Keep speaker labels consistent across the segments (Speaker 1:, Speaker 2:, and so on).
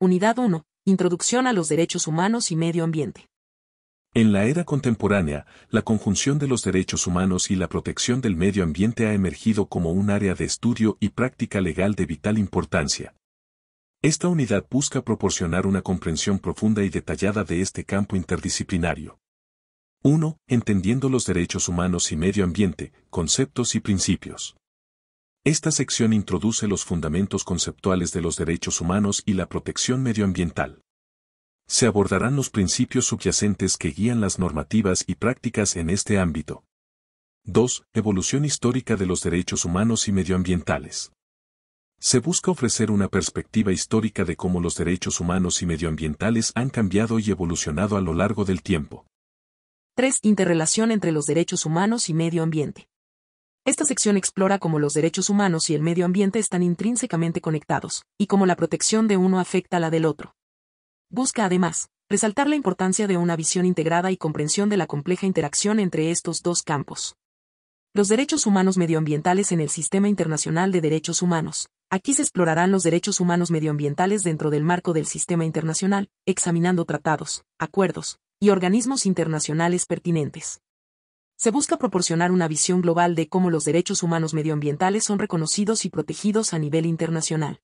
Speaker 1: Unidad 1. Introducción a los derechos humanos y medio ambiente.
Speaker 2: En la era contemporánea, la conjunción de los derechos humanos y la protección del medio ambiente ha emergido como un área de estudio y práctica legal de vital importancia. Esta unidad busca proporcionar una comprensión profunda y detallada de este campo interdisciplinario. 1. Entendiendo los derechos humanos y medio ambiente, conceptos y principios. Esta sección introduce los fundamentos conceptuales de los derechos humanos y la protección medioambiental. Se abordarán los principios subyacentes que guían las normativas y prácticas en este ámbito. 2. Evolución histórica de los derechos humanos y medioambientales. Se busca ofrecer una perspectiva histórica de cómo los derechos humanos y medioambientales han cambiado y evolucionado a lo largo del tiempo.
Speaker 1: 3. Interrelación entre los derechos humanos y medio ambiente. Esta sección explora cómo los derechos humanos y el medio ambiente están intrínsecamente conectados, y cómo la protección de uno afecta a la del otro. Busca además, resaltar la importancia de una visión integrada y comprensión de la compleja interacción entre estos dos campos. Los derechos humanos medioambientales en el Sistema Internacional de Derechos Humanos. Aquí se explorarán los derechos humanos medioambientales dentro del marco del sistema internacional, examinando tratados, acuerdos y organismos internacionales pertinentes se busca proporcionar una visión global de cómo los derechos humanos medioambientales son reconocidos y protegidos a nivel internacional.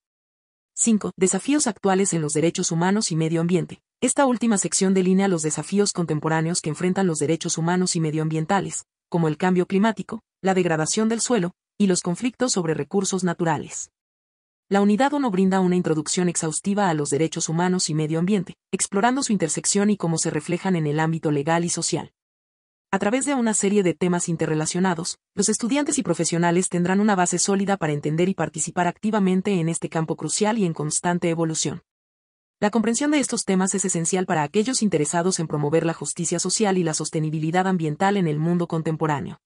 Speaker 1: 5. Desafíos actuales en los derechos humanos y medio ambiente. Esta última sección delinea los desafíos contemporáneos que enfrentan los derechos humanos y medioambientales, como el cambio climático, la degradación del suelo, y los conflictos sobre recursos naturales. La unidad 1 brinda una introducción exhaustiva a los derechos humanos y medio ambiente, explorando su intersección y cómo se reflejan en el ámbito legal y social. A través de una serie de temas interrelacionados, los estudiantes y profesionales tendrán una base sólida para entender y participar activamente en este campo crucial y en constante evolución. La comprensión de estos temas es esencial para aquellos interesados en promover la justicia social y la sostenibilidad ambiental en el mundo contemporáneo.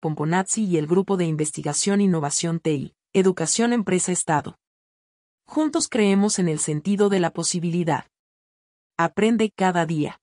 Speaker 1: Pomponazzi y el Grupo de Investigación e Innovación TI, Educación Empresa Estado. Juntos creemos en el sentido de la posibilidad. Aprende cada día.